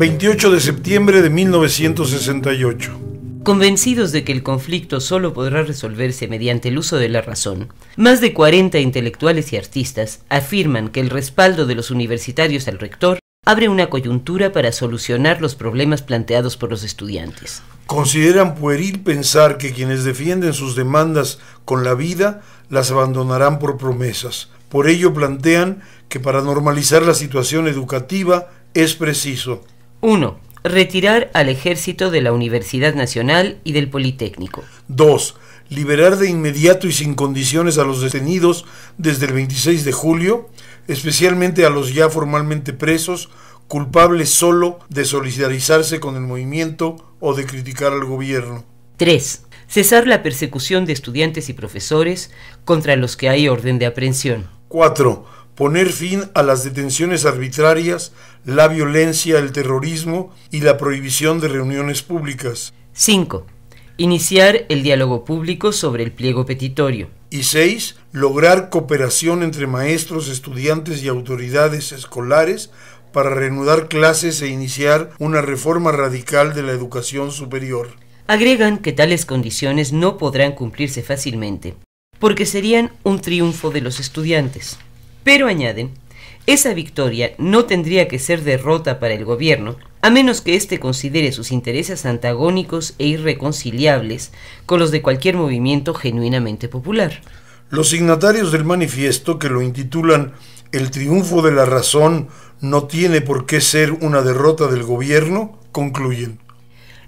28 de septiembre de 1968. Convencidos de que el conflicto solo podrá resolverse mediante el uso de la razón, más de 40 intelectuales y artistas afirman que el respaldo de los universitarios al rector abre una coyuntura para solucionar los problemas planteados por los estudiantes. Consideran pueril pensar que quienes defienden sus demandas con la vida las abandonarán por promesas. Por ello plantean que para normalizar la situación educativa es preciso 1. Retirar al ejército de la Universidad Nacional y del Politécnico. 2. Liberar de inmediato y sin condiciones a los detenidos desde el 26 de julio, especialmente a los ya formalmente presos, culpables solo de solidarizarse con el movimiento o de criticar al gobierno. 3. Cesar la persecución de estudiantes y profesores contra los que hay orden de aprehensión. 4 poner fin a las detenciones arbitrarias, la violencia, el terrorismo y la prohibición de reuniones públicas. 5. Iniciar el diálogo público sobre el pliego petitorio. Y 6. Lograr cooperación entre maestros, estudiantes y autoridades escolares para reanudar clases e iniciar una reforma radical de la educación superior. Agregan que tales condiciones no podrán cumplirse fácilmente, porque serían un triunfo de los estudiantes. Pero añaden, esa victoria no tendría que ser derrota para el gobierno, a menos que éste considere sus intereses antagónicos e irreconciliables con los de cualquier movimiento genuinamente popular. Los signatarios del manifiesto, que lo intitulan El triunfo de la razón no tiene por qué ser una derrota del gobierno, concluyen.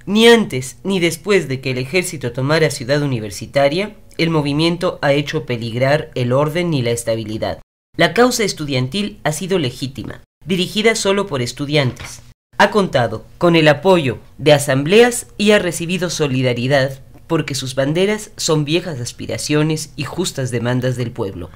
Ni antes ni después de que el ejército tomara Ciudad Universitaria, el movimiento ha hecho peligrar el orden ni la estabilidad. La causa estudiantil ha sido legítima, dirigida solo por estudiantes. Ha contado con el apoyo de asambleas y ha recibido solidaridad porque sus banderas son viejas aspiraciones y justas demandas del pueblo.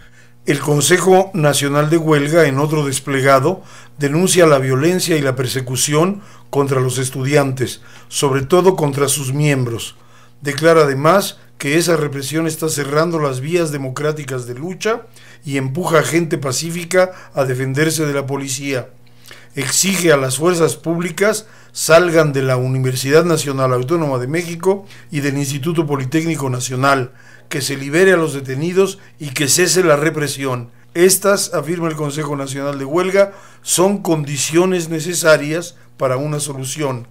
El Consejo Nacional de Huelga, en otro desplegado, denuncia la violencia y la persecución contra los estudiantes, sobre todo contra sus miembros. Declara además que esa represión está cerrando las vías democráticas de lucha y empuja a gente pacífica a defenderse de la policía. Exige a las fuerzas públicas salgan de la Universidad Nacional Autónoma de México y del Instituto Politécnico Nacional, que se libere a los detenidos y que cese la represión. Estas, afirma el Consejo Nacional de Huelga, son condiciones necesarias para una solución.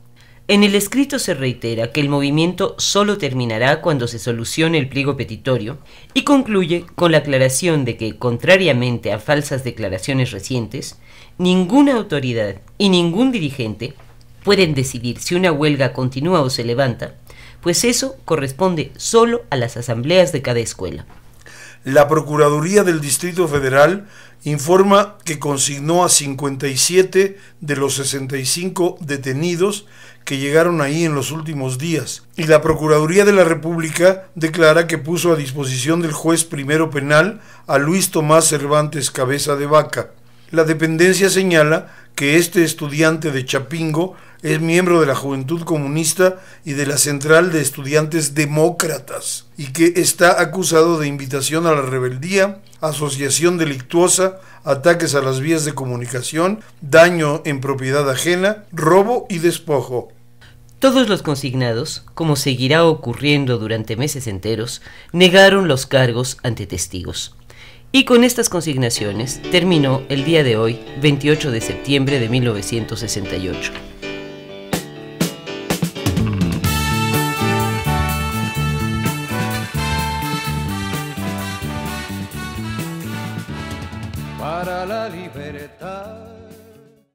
En el escrito se reitera que el movimiento solo terminará cuando se solucione el pliego petitorio y concluye con la aclaración de que, contrariamente a falsas declaraciones recientes, ninguna autoridad y ningún dirigente pueden decidir si una huelga continúa o se levanta, pues eso corresponde solo a las asambleas de cada escuela la Procuraduría del Distrito Federal informa que consignó a 57 de los 65 detenidos que llegaron ahí en los últimos días. Y la Procuraduría de la República declara que puso a disposición del juez primero penal a Luis Tomás Cervantes Cabeza de Vaca. La dependencia señala que este estudiante de Chapingo es miembro de la Juventud Comunista y de la Central de Estudiantes Demócratas y que está acusado de invitación a la rebeldía, asociación delictuosa, ataques a las vías de comunicación, daño en propiedad ajena, robo y despojo. Todos los consignados, como seguirá ocurriendo durante meses enteros, negaron los cargos ante testigos. Y con estas consignaciones terminó el día de hoy, 28 de septiembre de 1968. Para la libertad.